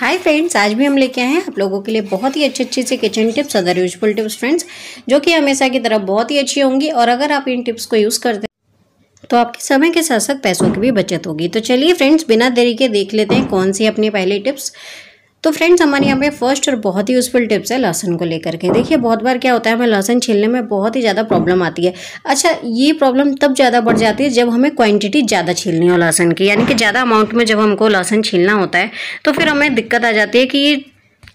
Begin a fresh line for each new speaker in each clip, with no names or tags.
hi friends आज भी हम लेके आए हैं आप लोगों के लिए बहुत ही अच्छे अच्छे से kitchen tips other useful tips friends जो कि हमेशा की तरह बहुत ही अच्छी होंगी और अगर आप इन टिप्स को यूज़ करते हैं तो आपके समय के साथ साथ पैसों की भी बचत होगी तो चलिए फ्रेंड्स बिना देरी के देख लेते हैं कौन सी अपनी पहली टिप्स तो फ्रेंड्स हमारे यहाँ पे फर्स्ट और बहुत ही यूज़फुल टिप्स है लहसन को लेकर के देखिए बहुत बार क्या होता है हमें लहसन छीलने में बहुत ही ज़्यादा प्रॉब्लम आती है अच्छा ये प्रॉब्लम तब ज़्यादा बढ़ जाती है जब हमें क्वांटिटी ज़्यादा छीलनी हो लहसन की यानी कि ज़्यादा अमाउंट में जब हमको लहसन छीलना होता है तो फिर हमें दिक्कत आ जाती है कि ये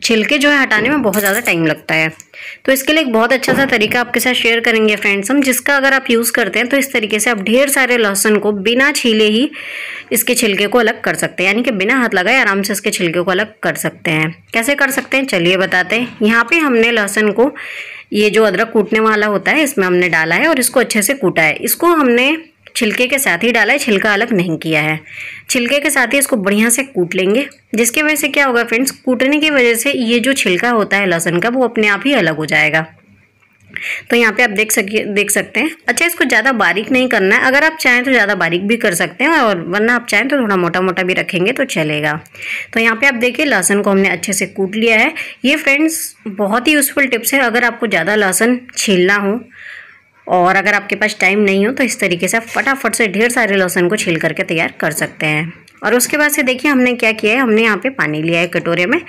छिलके जो है हटाने में बहुत ज़्यादा टाइम लगता है तो इसके लिए एक बहुत अच्छा सा तरीका आपके साथ शेयर करेंगे फ्रेंड्स हम जिसका अगर आप यूज़ करते हैं तो इस तरीके से आप ढेर सारे लहसुन को बिना छीले ही इसके छिलके को अलग कर सकते हैं यानी कि बिना हाथ लगाए आराम से इसके छिलके को अलग कर सकते हैं कैसे कर सकते हैं चलिए बताते हैं यहाँ पर हमने लहसुन को ये जो अदरक कूटने वाला होता है इसमें हमने डाला है और इसको अच्छे से कूटा है इसको हमने छिलके के साथ ही डाला है छिलका अलग नहीं किया है छिलके के साथ ही इसको बढ़िया से कूट लेंगे जिसके वजह से क्या होगा फ्रेंड्स कूटने की वजह से ये जो छिलका होता है लहसुन का वो अपने आप ही अलग हो जाएगा तो यहाँ पे आप देख सकिए देख सकते हैं अच्छा इसको ज़्यादा बारीक नहीं करना है अगर आप चाहें तो ज़्यादा बारीक भी कर सकते हैं और वरना आप चाहें तो थोड़ा मोटा मोटा भी रखेंगे तो चलेगा तो यहाँ पे आप देखिए लहसुन को हमने अच्छे से कूट लिया है ये फ्रेंड्स बहुत ही यूज़फुल टिप्स है अगर आपको ज़्यादा लहसुन छीलना हो और अगर आपके पास टाइम नहीं हो तो इस तरीके से आप फटाफट से ढेर सारे लहसुन को छील करके तैयार कर सकते हैं और उसके बाद से देखिए हमने क्या किया है हमने यहाँ पे पानी लिया है कटोरे में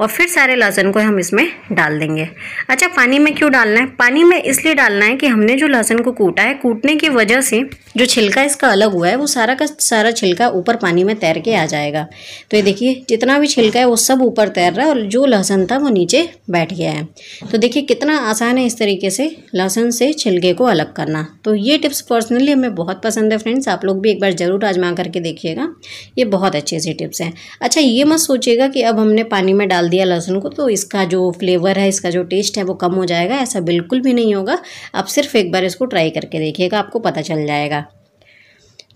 और फिर सारे लहसुन को हम इसमें डाल देंगे अच्छा पानी में क्यों डालना है पानी में इसलिए डालना है कि हमने जो लहसुन को कूटा है कूटने की वजह से जो छिलका इसका अलग हुआ है वो सारा का सारा छिलका ऊपर पानी में तैर के आ जाएगा तो ये देखिए जितना भी छिलका है वो सब ऊपर तैर रहा है और जो लहसुन था वो नीचे बैठ गया है तो देखिए कितना आसान है इस तरीके से लहसुन से छिलके को अलग करना तो ये टिप्स पर्सनली हमें बहुत पसंद है फ्रेंड्स आप लोग भी एक बार ज़रूर आजमा करके देखिएगा ये ये बहुत अच्छे से टिप्स हैं अच्छा ये मत सोचिएगा कि अब हमने पानी में डाल दिया लहसुन को तो इसका जो फ्लेवर है इसका जो टेस्ट है वो कम हो जाएगा ऐसा बिल्कुल भी नहीं होगा आप सिर्फ एक बार इसको ट्राई करके देखिएगा आपको पता चल जाएगा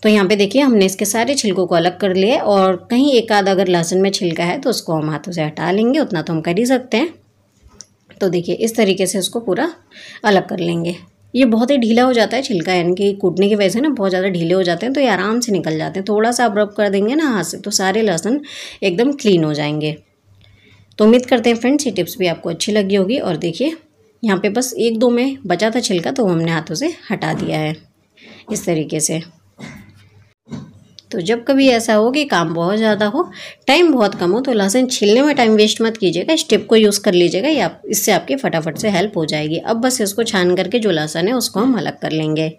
तो यहाँ पे देखिए हमने इसके सारे छिलकों को अलग कर लिए और कहीं एक आध अगर लहसुन में छिलका है तो उसको हम हाथों से हटा लेंगे उतना तो हम कर ही सकते हैं तो देखिए इस तरीके से उसको पूरा अलग कर लेंगे ये बहुत ही ढीला हो जाता है छिलका यानी कि कूटने की वजह से ना बहुत ज़्यादा ढीले हो जाते हैं तो ये आराम से निकल जाते हैं थोड़ा सा आप रब कर देंगे ना हाथ से तो सारे लहसुन एकदम क्लीन हो जाएंगे तो उम्मीद करते हैं फ्रेंड्स ये टिप्स भी आपको अच्छी लगी होगी और देखिए यहाँ पे बस एक दो में बचा था छिलका तो हमने हाथों से हटा दिया है इस तरीके से तो जब कभी ऐसा हो कि काम बहुत ज़्यादा हो टाइम बहुत कम हो तो लहसुन छीलने में टाइम वेस्ट मत कीजिएगा स्टेप को यूज़ कर लीजिएगा या इससे आपकी फटाफट से हेल्प हो जाएगी अब बस इसको छान करके जो लहसुन है उसको हम अलग कर लेंगे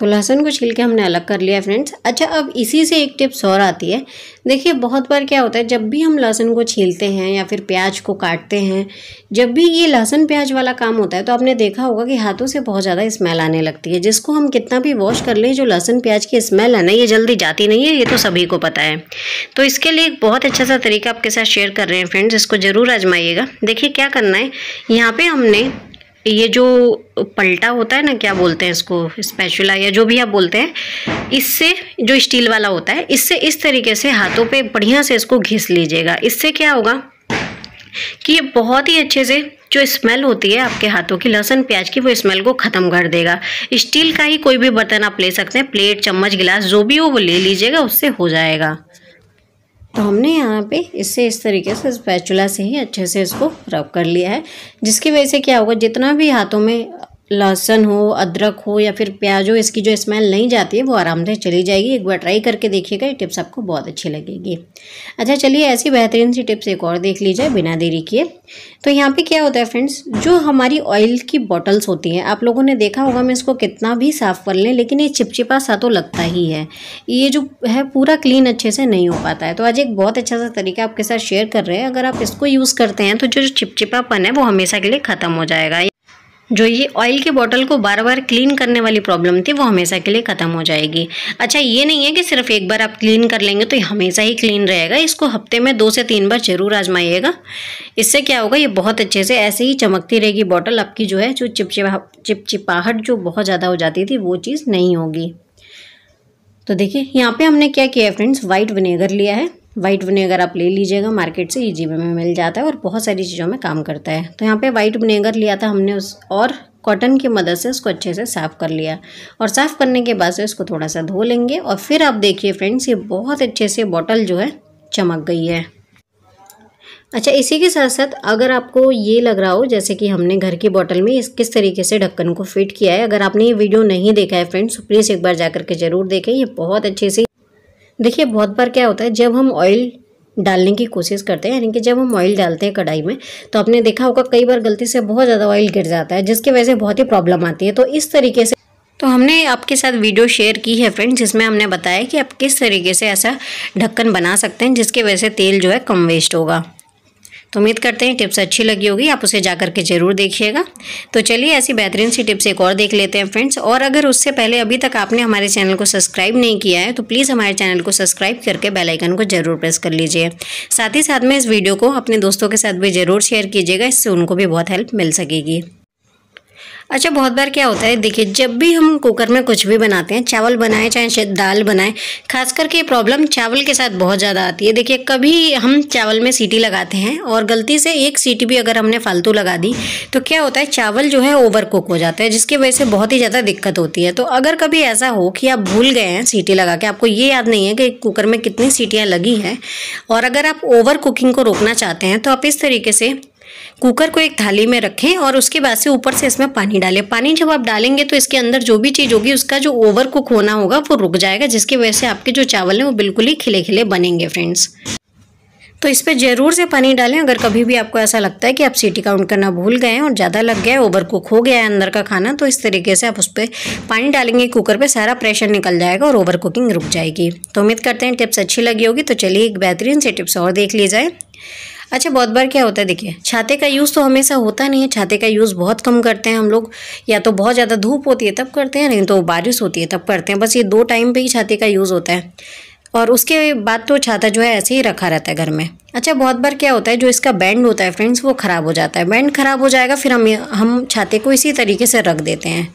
तो लहसुन को छील के हमने अलग कर लिया फ्रेंड्स अच्छा अब इसी से एक टिप्स और आती है देखिए बहुत बार क्या होता है जब भी हम लहसुन को छीलते हैं या फिर प्याज को काटते हैं जब भी ये लहसुन प्याज वाला काम होता है तो आपने देखा होगा कि हाथों से बहुत ज़्यादा स्मेल आने लगती है जिसको हम कितना भी वॉश कर लें जो लहसुन प्याज की स्मेल है ना ये जल्दी जाती नहीं है ये तो सभी को पता है तो इसके लिए एक बहुत अच्छा सा तरीका आपके साथ शेयर कर रहे हैं फ्रेंड्स इसको ज़रूर आजमाइएगा देखिए क्या करना है यहाँ पर हमने ये जो पलटा होता है ना क्या बोलते हैं इसको स्पेशुला या जो भी आप बोलते हैं इससे जो स्टील वाला होता है इससे इस तरीके से हाथों पे बढ़िया से इसको घिस लीजिएगा इससे क्या होगा कि ये बहुत ही अच्छे से जो स्मेल होती है आपके हाथों की लहसन प्याज की वो स्मेल को ख़त्म कर देगा स्टील का ही कोई भी बर्तन आप ले सकते हैं प्लेट चम्मच गिलास जो भी हो वो ले लीजिएगा उससे हो जाएगा तो हमने यहाँ पे इससे इस तरीके से स्पैचुला से ही अच्छे से इसको रब कर लिया है जिसकी वजह से क्या होगा जितना भी हाथों में लहसुन हो अदरक हो या फिर प्याज हो इसकी जो स्मेल नहीं जाती है वो आराम से चली जाएगी एक बार ट्राई करके देखिएगा ये टिप्स आपको बहुत अच्छी लगेगी अच्छा चलिए ऐसी बेहतरीन सी टिप्स एक और देख लीजिए बिना देरी किए तो यहाँ पे क्या होता है फ्रेंड्स जो हमारी ऑयल की बॉटल्स होती हैं आप लोगों ने देखा होगा मैं इसको कितना भी साफ़ कर लें लेकिन ये चिपचिपा सा तो लगता ही है ये जो है पूरा क्लीन अच्छे से नहीं हो पाता है तो आज एक बहुत अच्छा सा तरीका आपके साथ शेयर कर रहे हैं अगर आप इसको यूज़ करते हैं तो जो चिपचिपापन है वो हमेशा के लिए ख़त्म हो जाएगा जो ये ऑयल की बॉटल को बार बार क्लीन करने वाली प्रॉब्लम थी वो हमेशा के लिए ख़त्म हो जाएगी अच्छा ये नहीं है कि सिर्फ एक बार आप क्लीन कर लेंगे तो ये हमेशा ही क्लीन रहेगा इसको हफ्ते में दो से तीन बार ज़रूर आजमाइएगा इससे क्या होगा ये बहुत अच्छे से ऐसे ही चमकती रहेगी बॉटल आपकी जो है जो चिपचिपा चिपचिपाहट जो बहुत ज़्यादा हो जाती थी वो चीज़ नहीं होगी तो देखिए यहाँ पे हमने क्या किया है फ्रेंड्स वाइट विनेगर लिया है वाइट विनेगर आप ले लीजिएगा मार्केट से ईजी में मिल जाता है और बहुत सारी चीज़ों में काम करता है तो यहाँ पे वाइट विनेगर लिया था हमने उस और कॉटन की मदद से उसको अच्छे से साफ़ कर लिया और साफ़ करने के बाद से उसको थोड़ा सा धो लेंगे और फिर आप देखिए फ्रेंड्स ये बहुत अच्छे से बॉटल जो है चमक गई है अच्छा इसी के साथ साथ अगर आपको ये लग रहा हो जैसे कि हमने घर की बॉटल में इस किस तरीके से ढक्कन को फिट किया है अगर आपने ये वीडियो नहीं देखा है फ्रेंड्स तो प्लीज़ एक बार जा करके ज़रूर देखें ये बहुत अच्छे से देखिए बहुत बार क्या होता है जब हम ऑयल डालने की कोशिश करते हैं यानी कि जब हम ऑयल डालते हैं कढ़ाई में तो आपने देखा होगा कई बार गलती से बहुत ज़्यादा ऑयल गिर जाता है जिसकी वजह से बहुत ही प्रॉब्लम आती है तो इस तरीके से तो हमने आपके साथ वीडियो शेयर की है फ्रेंड्स जिसमें हमने बताया कि आप किस तरीके से ऐसा ढक्कन बना सकते हैं जिसकी वजह से तेल जो है कम वेस्ट होगा तो उम्मीद करते हैं टिप्स अच्छी लगी होगी आप उसे जा करके ज़रूर देखिएगा तो चलिए ऐसी बेहतरीन सी टिप्स एक और देख लेते हैं फ्रेंड्स और अगर उससे पहले अभी तक आपने हमारे चैनल को सब्सक्राइब नहीं किया है तो प्लीज़ हमारे चैनल को सब्सक्राइब करके बेलाइकन को ज़रूर प्रेस कर लीजिए साथ ही साथ में इस वीडियो को अपने दोस्तों के साथ भी ज़रूर शेयर कीजिएगा इससे उनको भी बहुत हेल्प मिल सकेगी अच्छा बहुत बार क्या होता है देखिए जब भी हम कुकर में कुछ भी बनाते हैं चावल बनाए चाहे दाल बनाए खास करके ये प्रॉब्लम चावल के साथ बहुत ज़्यादा आती है देखिए कभी हम चावल में सीटी लगाते हैं और गलती से एक सीटी भी अगर हमने फालतू लगा दी तो क्या होता है चावल जो है ओवर कुक हो जाता है जिसकी वजह से बहुत ही ज़्यादा दिक्कत होती है तो अगर कभी ऐसा हो कि आप भूल गए हैं सीटी लगा के आपको ये याद नहीं है कि कुकर में कितनी सीटियाँ लगी हैं और अगर आप ओवर कुकिंग को रोकना चाहते हैं तो आप इस तरीके से कुकर को एक थाली में रखें और उसके बाद से ऊपर से इसमें पानी डालें पानी जब आप डालेंगे तो इसके अंदर जो भी चीज़ होगी उसका जो ओवर कुक होना होगा वो रुक जाएगा जिसकी वजह से आपके जो चावल हैं वो बिल्कुल ही खिले खिले बनेंगे फ्रेंड्स तो इस पर ज़रूर से पानी डालें अगर कभी भी आपको ऐसा लगता है कि आप सीटी काउंट करना भूल गए हैं और ज़्यादा लग गया है ओवर कुक हो गया है अंदर का खाना तो इस तरीके से आप उस पर पानी डालेंगे कुकर पे सारा प्रेशर निकल जाएगा और ओवर कुकिंग रुक जाएगी तो उम्मीद करते हैं टिप्स अच्छी लगी होगी तो चलिए एक बेहतरीन से टिप्स और देख ली जाए अच्छा बहुत बार क्या होता है देखिए छाते का यूज़ तो हमेशा होता नहीं है छाते का यूज़ बहुत कम करते हैं हम लोग या तो बहुत ज़्यादा धूप होती है तब करते हैं नहीं तो बारिश होती है तब करते हैं बस ये दो टाइम पर ही छाते का यूज़ होता है और उसके बाद तो छाता जो है ऐसे ही रखा रहता है घर में अच्छा बहुत बार क्या होता है जो इसका बैंड होता है फ्रेंड्स वो ख़राब हो जाता है बैंड ख़राब हो जाएगा फिर हम हम छाते को इसी तरीके से रख देते हैं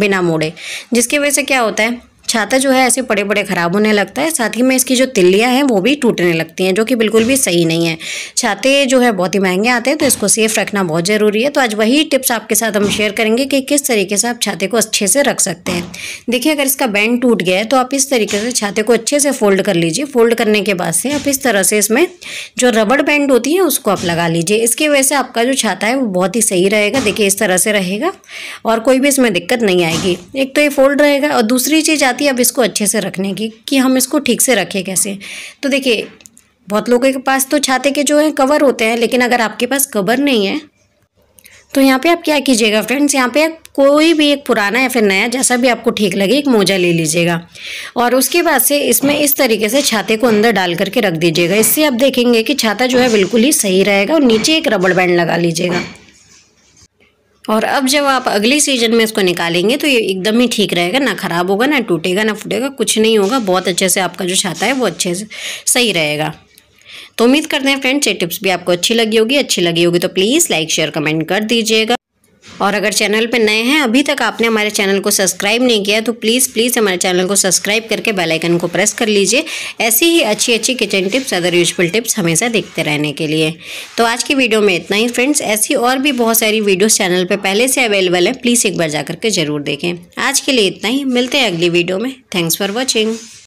बिना मोड़े जिसकी वजह से क्या होता है छाता जो है ऐसे बड़े बड़े ख़राब होने लगता है साथ ही में इसकी जो तिल्लियाँ हैं वो भी टूटने लगती हैं जो कि बिल्कुल भी सही नहीं है छाते जो है बहुत ही महंगे आते हैं तो इसको सेफ़ रखना बहुत ज़रूरी है तो आज वही टिप्स आपके साथ हम शेयर करेंगे कि किस तरीके से आप छाते को अच्छे से रख सकते हैं देखिए अगर इसका बैंड टूट गया है तो आप इस तरीके से छाते को अच्छे से फोल्ड कर लीजिए फोल्ड करने के बाद से आप इस तरह से इसमें जो रबड़ बैंड होती है उसको आप लगा लीजिए इसकी वजह से आपका जो छाता है वो बहुत ही सही रहेगा देखिए इस तरह से रहेगा और कोई भी इसमें दिक्कत नहीं आएगी एक तो ये फोल्ड रहेगा और दूसरी चीज़ बात है अब इसको अच्छे से रखने की कि हम इसको ठीक से रखें कैसे तो देखिए बहुत लोगों के पास तो छाते के जो है कवर होते हैं लेकिन अगर आपके पास कवर नहीं है तो यहाँ पे आप क्या कीजिएगा फ्रेंड्स यहाँ पे आप कोई भी एक पुराना या फिर नया जैसा भी आपको ठीक लगे एक मोजा ले लीजिएगा और उसके बाद से इसमें इस तरीके से छाते को अंदर डाल करके रख दीजिएगा इससे आप देखेंगे कि छाता जो है बिल्कुल ही सही रहेगा और नीचे एक रबड़ बैंड लगा लीजिएगा और अब जब आप अगले सीजन में इसको निकालेंगे तो ये एकदम ही ठीक रहेगा ना ख़राब होगा ना टूटेगा ना फूटेगा कुछ नहीं होगा बहुत अच्छे से आपका जो छाता है वो अच्छे से सही रहेगा तो उम्मीद करते हैं फ्रेंड्स ये टिप्स भी आपको अच्छी लगी होगी अच्छी लगी होगी तो प्लीज़ लाइक शेयर कमेंट कर दीजिएगा और अगर चैनल पर नए हैं अभी तक आपने हमारे चैनल को सब्सक्राइब नहीं किया तो प्लीज़ प्लीज़ हमारे चैनल को सब्सक्राइब करके बेल आइकन को प्रेस कर लीजिए ऐसी ही अच्छी अच्छी kitchen tips other useful tips हमेशा देखते रहने के लिए तो आज की वीडियो में इतना ही फ्रेंड्स ऐसी और भी बहुत सारी वीडियोस चैनल पर पहले से अवेलेबल है प्लीज़ एक बार जा करके ज़रूर देखें आज के लिए इतना ही मिलते हैं अगली वीडियो में थैंक्स फॉर वॉचिंग